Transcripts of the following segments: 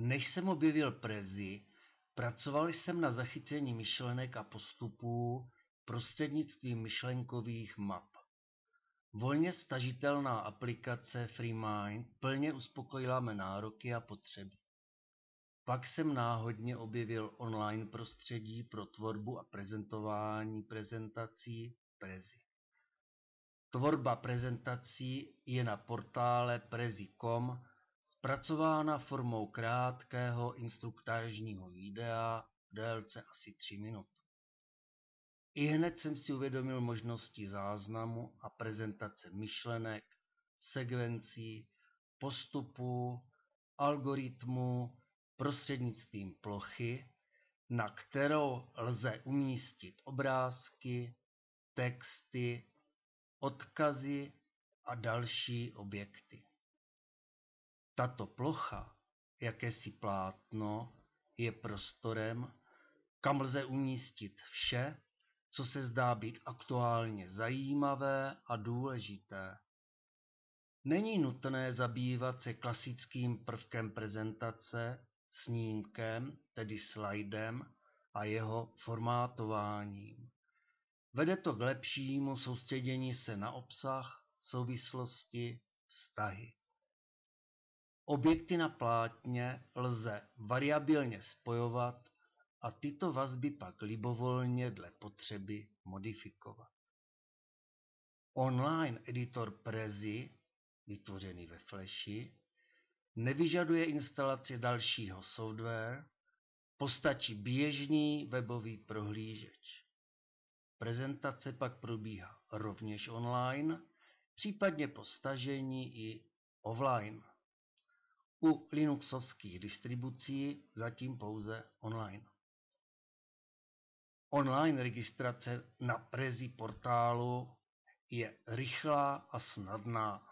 Než jsem objevil Prezi, pracoval jsem na zachycení myšlenek a postupů prostřednictvím myšlenkových map. Volně stažitelná aplikace FreeMind plně uspokojila mé nároky a potřeby. Pak jsem náhodně objevil online prostředí pro tvorbu a prezentování prezentací Prezi. Tvorba prezentací je na portále prezi.com Zpracována formou krátkého instruktážního videa v délce asi tři minut. Ihned jsem si uvědomil možnosti záznamu a prezentace myšlenek, sekvencí, postupů, algoritmu prostřednictvím plochy, na kterou lze umístit obrázky, texty, odkazy a další objekty. Tato plocha, jakési plátno, je prostorem, kam lze umístit vše, co se zdá být aktuálně zajímavé a důležité. Není nutné zabývat se klasickým prvkem prezentace, snímkem, tedy slajdem a jeho formátováním. Vede to k lepšímu soustředění se na obsah, souvislosti, vztahy. Objekty na plátně lze variabilně spojovat a tyto vazby pak libovolně dle potřeby modifikovat. Online editor Prezi, vytvořený ve Flashi, nevyžaduje instalaci dalšího software, postačí běžný webový prohlížeč. Prezentace pak probíhá rovněž online, případně po stažení i offline u linuxovských distribucí zatím pouze online. Online registrace na Prezi portálu je rychlá a snadná.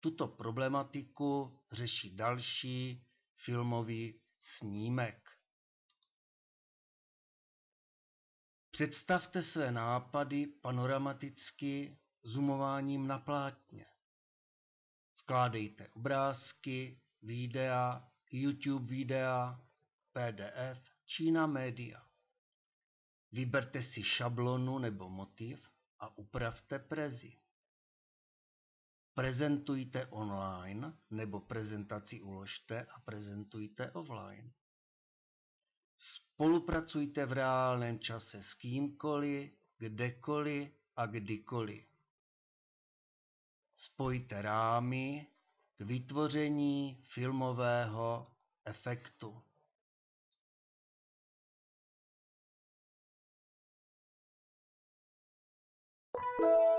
Tuto problematiku řeší další filmový snímek. Představte své nápady panoramaticky zoomováním na plátně. Vkládejte obrázky, videa, YouTube videa, PDF, Čína média. Vyberte si šablonu nebo motiv a upravte prezi. Prezentujte online nebo prezentaci uložte a prezentujte offline. Spolupracujte v reálném čase s kýmkoliv, kdekoliv a kdykoliv. Spojte rámy, k vytvoření filmového efektu. thank you